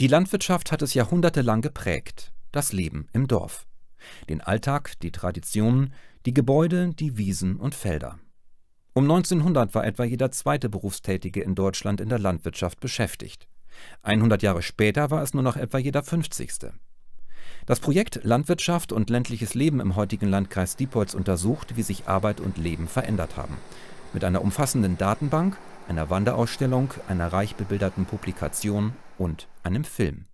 Die Landwirtschaft hat es jahrhundertelang geprägt, das Leben im Dorf. Den Alltag, die Traditionen, die Gebäude, die Wiesen und Felder. Um 1900 war etwa jeder zweite Berufstätige in Deutschland in der Landwirtschaft beschäftigt. 100 Jahre später war es nur noch etwa jeder 50. Das Projekt Landwirtschaft und ländliches Leben im heutigen Landkreis Diepholz untersucht, wie sich Arbeit und Leben verändert haben. Mit einer umfassenden Datenbank, einer Wanderausstellung, einer reich bebilderten Publikation und einem Film.